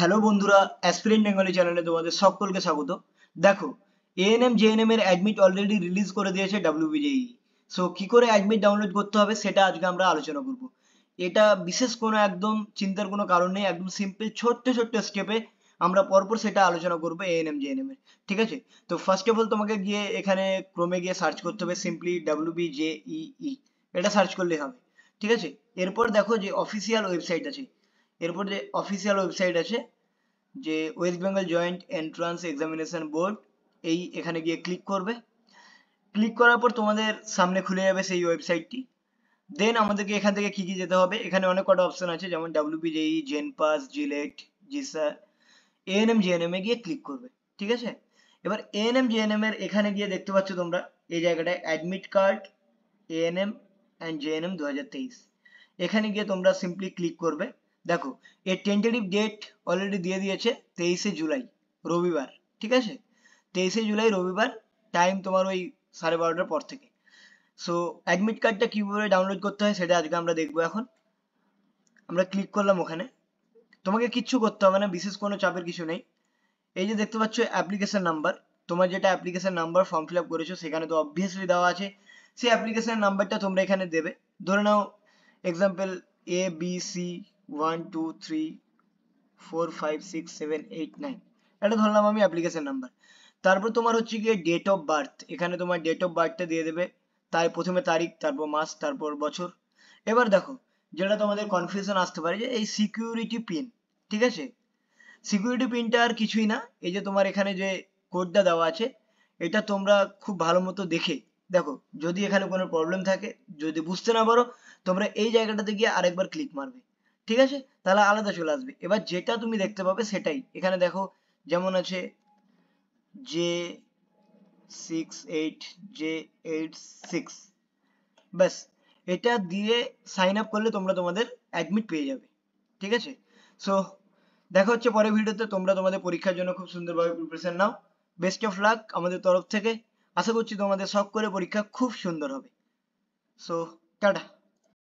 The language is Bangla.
হ্যালো বন্ধুরা অ্যাসপিরিন বেঙ্গলি চ্যানেলে তোমাদের সকলকে স্বাগত দেখো এএনএম জেএনএম এর অ্যাডমিট অলরেডি রিলিজ করে দিয়েছে ডাব্লিউবিজেই সো e। কি করে অ্যাডমিট ডাউনলোড করতে হবে সেটা আজকে আমরা আলোচনা করব এটা বিশেষ কোনো একদম চিন্তার কোনো কারণ নেই একদম সিম্পল ছোট্ট ছোট্ট স্টেপে আমরা পরপর সেটা আলোচনা করবো এএনএম জেএনএম এর ঠিক আছে তো ফার্স্ট অফ অল তোমাকে গিয়ে এখানে ক্রমে গিয়ে সার্চ করতে হবে সিম্পলি ডাব্লিউবিজেই e e। এটা সার্চ করলেই হবে ঠিক আছে এরপর দেখো যে অফিসিয়াল ওয়েবসাইট আছে এরপর যে অফিসিয়াল ওয়েবসাইট আছে যে West Bengal joint entrance examination board এই এখানে গিয়ে ক্লিক করবে ক্লিক করার পর তোমাদের সামনে খুলে যাবে সেই ওয়েবসাইটটি দেন আমাদেরকে এখান থেকে কি কি যেতে হবে এখানে অনেক কটা অপশন আছে যেমন WBJEE JENPAS JELET JECA ANM GNM এ গিয়ে ক্লিক করবে ঠিক আছে এবার এএনএম জিএনএম এর এখানে গিয়ে দেখতে পাচ্ছ তোমরা এই জায়গাটায় admit card ANM and GNM দু এখানে গিয়ে তোমরা সিম্পলি ক্লিক করবে দেখো এর টেন্টেটিভ ডেট অলরেডি দিয়ে দিয়েছে তেইশে জুলাই রবিবার ঠিক আছে তেইশে জুলাই রবিবার টাইম তোমার ওই সাড়ে বারোটার পর থেকে সো অ্যাডমিট কার্ডটা কীভাবে ডাউনলোড করতে হয় সেটা আজকে আমরা দেখবো এখন আমরা ক্লিক করলাম ওখানে তোমাকে কিচ্ছু করতে হবে না বিশেষ কোনো চাপের কিছু নেই এই যে দেখতে পাচ্ছ অ্যাপ্লিকেশন নাম্বার তোমার যেটা application number form fill up করেছো সেখানে তো অবভিয়াসলি দেওয়া আছে সেই অ্যাপ্লিকেশনের নাম্বারটা তোমরা এখানে দেবে ধরে নাও এক্সাম্পল এ বি সি এটা ধরলাম আমি অ্যাপ্লিকেশন নাম্বার তারপর তোমার হচ্ছে গিয়ে ডেট অফ বার্থ এখানে তোমার ডেট অফ বার্থটা দিয়ে দেবে তাই প্রথমে তারিখ তারপর মাস তারপর বছর এবার দেখো যেটা তোমাদের কনফিউশন আসতে পারে যে এই সিকিউরিটি পিন ঠিক আছে সিকিউরিটি পিনটা আর কিছুই না এই যে তোমার এখানে যে কোডটা দেওয়া আছে এটা তোমরা খুব ভালো মতো দেখে দেখো যদি এখানে কোনো প্রবলেম থাকে যদি বুঝতে না পারো তোমরা এই জায়গাটাতে গিয়ে আরেকবার ক্লিক মারবে ঠিক আছে তাহলে আলাদা চলে আসবে এবার যেটা তুমি দেখতে পাবে সেটাই এখানে দেখো যেমন আছে J six eight J eight six ব্যাস এটা দিয়ে সাইন আপ করলে তোমরা তোমাদের অ্যাডমিট পেয়ে যাবে ঠিক আছে সো দেখা হচ্ছে পরের ভিডিওতে তোমরা তোমাদের পরীক্ষার জন্য খুব সুন্দরভাবে প্রিপারেশন নাও বেস্ট অফ লাক আমাদের তরফ থেকে আশা করছি তোমাদের সব করে পরীক্ষা খুব সুন্দর হবে সো টাটা